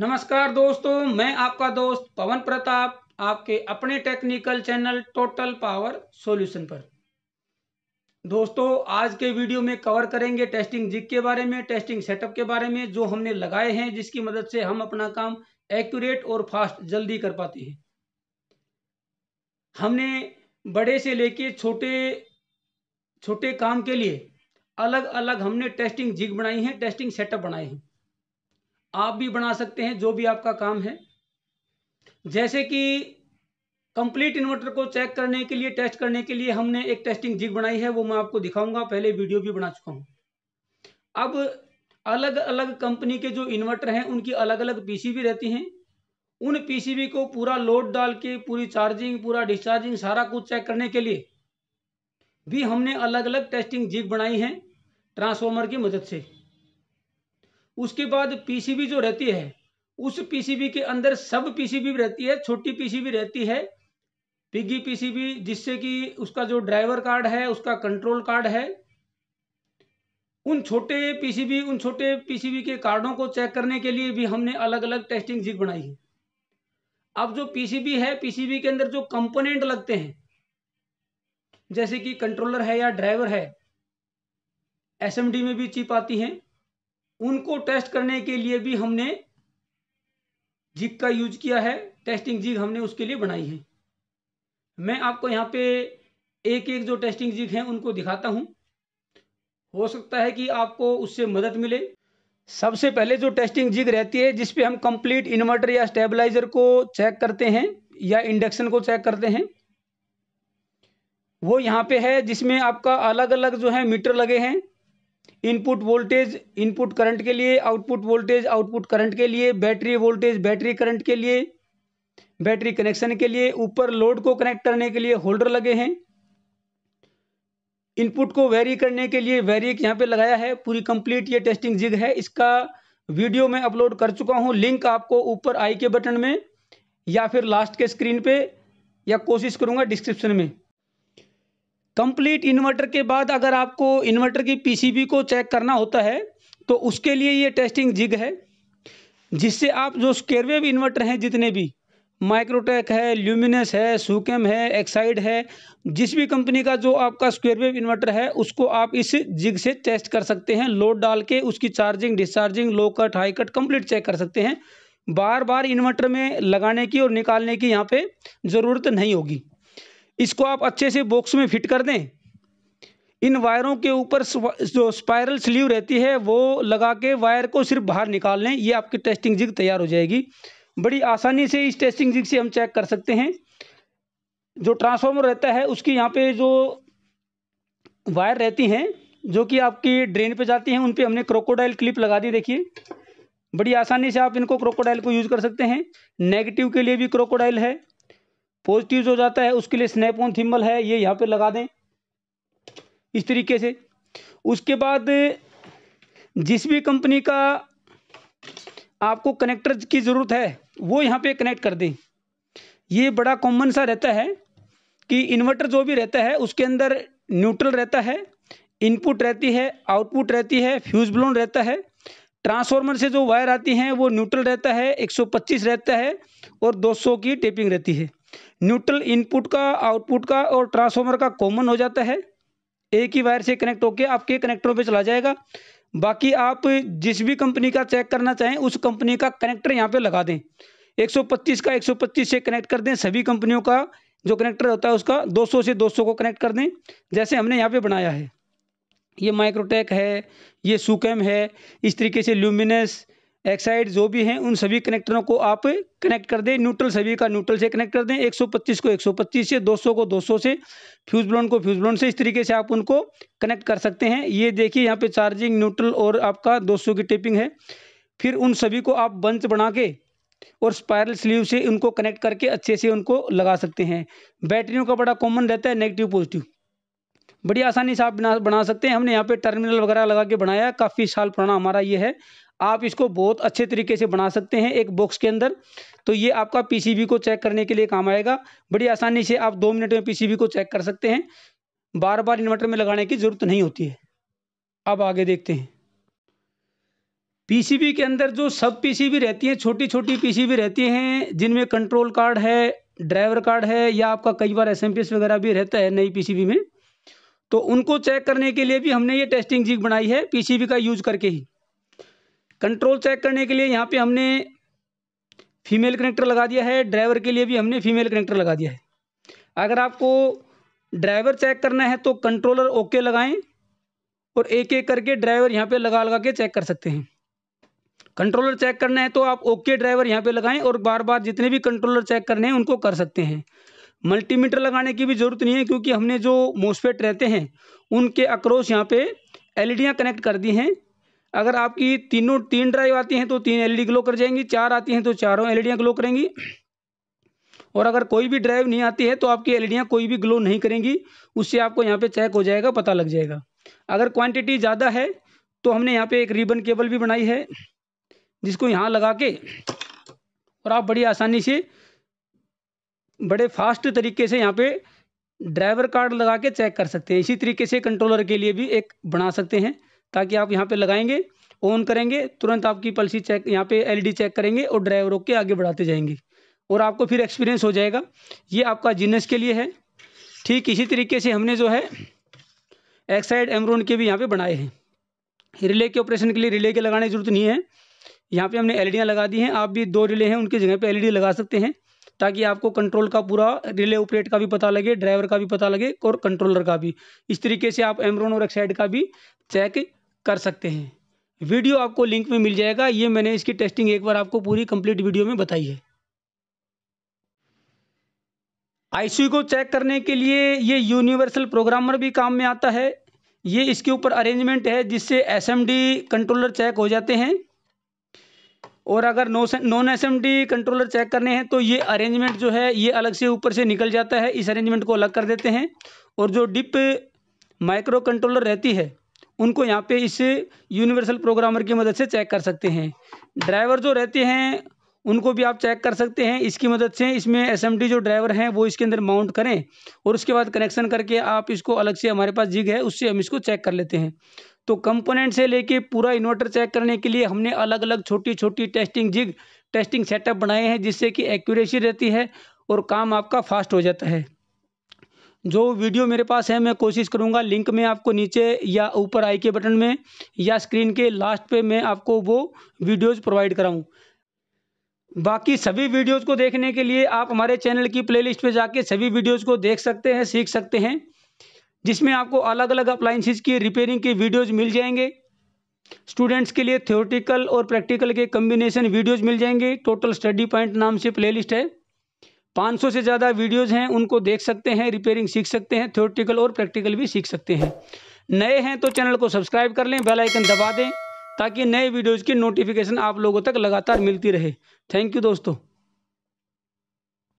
नमस्कार दोस्तों मैं आपका दोस्त पवन प्रताप आपके अपने technical channel total power solution पर दोस्तों आज के वीडियो में कवर करेंगे टेस्टिंग जिग के बारे में टेस्टिंग सेटअप के बारे में जो हमने लगाए हैं जिसकी मदद से हम अपना काम एक्यूरेट और फास्ट जल्दी कर पाते हैं हमने बड़े से लेके छोटे छोटे काम के लिए अलग अलग हमने टेस्टिंग जिग बनाई है टेस्टिंग सेटअप बनाए हैं आप भी बना सकते हैं जो भी आपका काम है जैसे कि कंप्लीट इन्वर्टर को चेक करने के लिए टेस्ट करने के लिए हमने एक टेस्टिंग जिग बनाई है वो मैं आपको दिखाऊंगा पहले वीडियो भी बना चुका हूँ अब अलग अलग कंपनी के जो इन्वर्टर हैं उनकी अलग अलग पीसीबी रहती हैं उन पीसीबी को पूरा लोड डाल के पूरी चार्जिंग पूरा डिस्चार्जिंग सारा कुछ चेक करने के लिए भी हमने अलग अलग टेस्टिंग जिग बनाई है ट्रांसफॉर्मर की मदद से उसके बाद पीसीबी जो रहती है उस पीसीबी के अंदर सब पीसीबी रहती है छोटी पीसीबी रहती है पिगी पीसीबी जिससे कि उसका जो ड्राइवर कार्ड है उसका कंट्रोल कार्ड है उन छोटे पीसीबी उन छोटे पीसीबी के कार्डों को चेक करने के लिए भी हमने अलग अलग टेस्टिंग जीप बनाई है अब जो पीसीबी है पीसीबी के अंदर जो कंपोनेंट लगते हैं जैसे कि कंट्रोलर है या ड्राइवर है एसएमडी में भी चिप आती हैं उनको टेस्ट करने के लिए भी हमने जिग का यूज किया है टेस्टिंग जिग हमने उसके लिए बनाई है मैं आपको यहाँ पे एक एक जो टेस्टिंग जिग हैं उनको दिखाता हूँ हो सकता है कि आपको उससे मदद मिले सबसे पहले जो टेस्टिंग जिग रहती है जिसपे हम कंप्लीट इन्वर्टर या स्टेबलाइजर को चेक करते हैं या इंडक्शन को चेक करते हैं वो यहाँ पे है जिसमें आपका अलग अलग जो है मीटर लगे हैं इनपुट वोल्टेज इनपुट करंट के लिए आउटपुट वोल्टेज आउटपुट करंट के लिए बैटरी वोल्टेज बैटरी करंट के लिए बैटरी कनेक्शन के लिए ऊपर लोड को कनेक्ट करने के लिए होल्डर लगे हैं इनपुट को वेरी करने के लिए वेरी यहाँ पे लगाया है पूरी कंप्लीट ये टेस्टिंग जिग है इसका वीडियो मैं अपलोड कर चुका हूँ लिंक आपको ऊपर आई के बटन में या फिर लास्ट के स्क्रीन पे या कोशिश करूँगा डिस्क्रिप्शन में कंप्लीट इन्वर्टर के बाद अगर आपको इन्वर्टर की पीसीबी को चेक करना होता है तो उसके लिए ये टेस्टिंग जिग है जिससे आप जो स्केयरवेव इन्वर्टर हैं जितने भी माइक्रोटेक है ल्यूमिनस है सुकेम है एक्साइड है जिस भी कंपनी का जो आपका स्क्वेयरवेव इन्वर्टर है उसको आप इस जिग से टेस्ट कर सकते हैं लोड डाल के उसकी charging discharging low cut high cut complete check कर सकते हैं बार बार इन्वर्टर में लगाने की और निकालने की यहाँ पे ज़रूरत नहीं होगी इसको आप अच्छे से बॉक्स में फिट कर दें इन वायरों के ऊपर जो स्पायरल स्लीव रहती है वो लगा के वायर को सिर्फ बाहर निकाल लें ये आपकी टेस्टिंग जिग तैयार हो जाएगी बड़ी आसानी से इस टेस्टिंग जिग से हम चेक कर सकते हैं जो ट्रांसफार्मर रहता है उसकी यहाँ पे जो वायर रहती हैं जो कि आपकी ड्रेन पे जाती हैं उन पर हमने क्रोकोडाइल क्लिप लगा दी देखिए बड़ी आसानी से आप इनको क्रोकोडाइल को यूज़ कर सकते हैं नेगेटिव के लिए भी क्रोकोडाइल है पॉजिटिव हो जाता है उसके लिए स्नैप ऑन थिम्बल है ये यहाँ पे लगा दें इस तरीके से उसके बाद जिस भी कंपनी का आपको कनेक्टर की ज़रूरत है वो यहाँ पे कनेक्ट कर दें ये बड़ा कॉमन सा रहता है कि इन्वर्टर जो भी रहता है उसके अंदर न्यूट्रल रहता है इनपुट रहती है आउटपुट रहती है फ्यूज ब्लोन रहता है ट्रांसफार्मर से जो वायर आती हैं वो न्यूट्रल रहता है 125 रहता है और 200 की टेपिंग रहती है न्यूट्रल इनपुट का आउटपुट का और ट्रांसफॉर्मर का कॉमन हो जाता है एक ही वायर से कनेक्ट होकर आपके कनेक्टरों पे चला जाएगा बाकी आप जिस भी कंपनी का चेक करना चाहें उस कंपनी का कनेक्टर यहाँ पे लगा दें 125 का 125 से कनेक्ट कर दें सभी कंपनियों का जो कनेक्टर होता है उसका 200 से 200 को कनेक्ट कर दें जैसे हमने यहाँ पे बनाया है ये माइक्रोटेक है ये सुकेम है इस तरीके से ल्यूमिनस एक्साइड जो भी हैं उन सभी कनेक्टरों को आप कनेक्ट कर दें न्यूट्रल सभी का न्यूट्रल से कनेक्ट कर दें 125 को 125 से 200 को 200 से फ्यूज ब्लॉन को फ्यूज ब्लॉन से इस तरीके से आप उनको कनेक्ट कर सकते हैं ये देखिए यहाँ पे चार्जिंग न्यूट्रल और आपका 200 की टेपिंग है फिर उन सभी को आप बंच बना के और स्पायरल स्लीव से उनको कनेक्ट करके अच्छे से उनको लगा सकते हैं बैटरियों का बड़ा कॉमन रहता है नेगेटिव पॉजिटिव बड़ी आसानी से आप बना बना सकते हैं हमने यहाँ पे टर्मिनल वगैरह लगा के बनाया है काफ़ी साल पुराना हमारा ये है आप इसको बहुत अच्छे तरीके से बना सकते हैं एक बॉक्स के अंदर तो ये आपका पीसीबी को चेक करने के लिए काम आएगा बड़ी आसानी से आप दो मिनट में पीसीबी को चेक कर सकते हैं बार बार इन्वर्टर में लगाने की ज़रूरत नहीं होती है अब आगे देखते हैं पीसीबी के अंदर जो सब पीसीबी रहती हैं छोटी छोटी पीसीबी रहती हैं जिनमें कंट्रोल कार्ड है ड्राइवर कार्ड है या आपका कई बार एस वगैरह भी रहता है नई पी में तो उनको चेक करने के लिए भी हमने ये टेस्टिंग जीक बनाई है पीसीबी का यूज करके ही कंट्रोल चेक करने के लिए यहाँ पे हमने फीमेल कनेक्टर लगा दिया है ड्राइवर के लिए भी हमने फीमेल कनेक्टर लगा दिया है अगर आपको ड्राइवर चेक करना है तो कंट्रोलर ओके लगाएं और एक एक करके ड्राइवर यहाँ पे लगा लगा के चेक कर सकते हैं कंट्रोलर चेक करना है तो आप ओके ड्राइवर यहाँ पे लगाएं और बार बार जितने भी कंट्रोलर चेक करने हैं उनको कर सकते हैं मल्टीमीटर लगाने की भी ज़रूरत नहीं है क्योंकि हमने जो मोसफेट रहते हैं उनके अक्रोस यहाँ पे एल कनेक्ट कर दी हैं अगर आपकी तीनों तीन ड्राइव आती हैं तो तीन एल ग्लो कर जाएंगी चार आती हैं तो चारों एल ग्लो करेंगी और अगर कोई भी ड्राइव नहीं आती है तो आपकी एल कोई भी ग्लो नहीं करेंगी उससे आपको यहाँ पे चेक हो जाएगा पता लग जाएगा अगर क्वांटिटी ज़्यादा है तो हमने यहाँ पे एक रिबन केबल भी बनाई है जिसको यहाँ लगा के और आप बड़ी आसानी से बड़े फ़ास्ट तरीके से यहाँ पर ड्राइवर कार्ड लगा के चेक कर सकते हैं इसी तरीके से कंट्रोलर के लिए भी एक बना सकते हैं ताकि आप यहाँ पर लगाएँगे ऑन करेंगे तुरंत आपकी पल्सी चेक यहाँ पे एलईडी चेक करेंगे और ड्राइवर रोक के आगे बढ़ाते जाएंगे और आपको फिर एक्सपीरियंस हो जाएगा ये आपका जीनस के लिए है ठीक इसी तरीके से हमने जो है एक्साइड एमरोन के भी यहाँ पर बनाए हैं रिले के ऑपरेशन के लिए रिले के लगाने की जरूरत नहीं है यहाँ पर हमने एल लगा दी हैं आप भी दो रिले हैं उनकी जगह पर एल लगा सकते हैं ताकि आपको कंट्रोल का पूरा रिले ऑपरेट का भी पता लगे ड्राइवर का भी पता लगे और कंट्रोलर का भी इस तरीके से आप एमरोन और एक्साइड का भी चेक कर सकते हैं वीडियो आपको लिंक में मिल जाएगा ये मैंने इसकी टेस्टिंग एक बार आपको पूरी कंप्लीट वीडियो में बताई है आईसी को चेक करने के लिए ये यूनिवर्सल प्रोग्रामर भी काम में आता है ये इसके ऊपर अरेंजमेंट है जिससे एसएमडी कंट्रोलर चेक हो जाते हैं और अगर no non S controller check करने हैं तो ये अरेंजमेंट जो है ये अलग से ऊपर से निकल जाता है इस अरेंजमेंट को अलग कर देते हैं और जो डिप माइक्रो कंट्रोलर रहती है उनको यहाँ पे इस यूनिवर्सल प्रोग्रामर की मदद से चेक कर सकते हैं ड्राइवर जो रहते हैं उनको भी आप चेक कर सकते हैं इसकी मदद से इसमें एस जो ड्राइवर हैं वो इसके अंदर माउंट करें और उसके बाद कनेक्शन करके आप इसको अलग से हमारे पास जिग है उससे हम इसको चेक कर लेते हैं तो कंपोनेंट से लेके पूरा इन्वर्टर चेक करने के लिए हमने अलग अलग छोटी छोटी टेस्टिंग जिग टेस्टिंग सेटअप बनाए हैं जिससे कि एक्यूरेसी रहती है और काम आपका फास्ट हो जाता है जो वीडियो मेरे पास है मैं कोशिश करूँगा लिंक में आपको नीचे या ऊपर आई के बटन में या स्क्रीन के लास्ट पे मैं आपको वो वीडियोज़ प्रोवाइड कराऊँ बाकी सभी वीडियोज़ को देखने के लिए आप हमारे चैनल की प्लेलिस्ट पे जाके सभी वीडियोज़ को देख सकते हैं सीख सकते हैं जिसमें आपको अलग अलग अप्लाइंसिस की रिपेयरिंग के वीडियोज़ मिल जाएंगे स्टूडेंट्स के लिए थ्योरेटिकल और प्रैक्टिकल के कम्बिनेशन वीडियोज़ मिल जाएंगे टोटल स्टडी पॉइंट नाम से प्लेलिस्ट है 500 से ज़्यादा वीडियोज़ हैं उनको देख सकते हैं रिपेयरिंग सीख सकते हैं थ्योरेटिकल और प्रैक्टिकल भी सीख सकते हैं नए हैं तो चैनल को सब्सक्राइब कर लें बेल आइकन दबा दें ताकि नए वीडियोज़ की नोटिफिकेशन आप लोगों तक लगातार मिलती रहे थैंक यू दोस्तों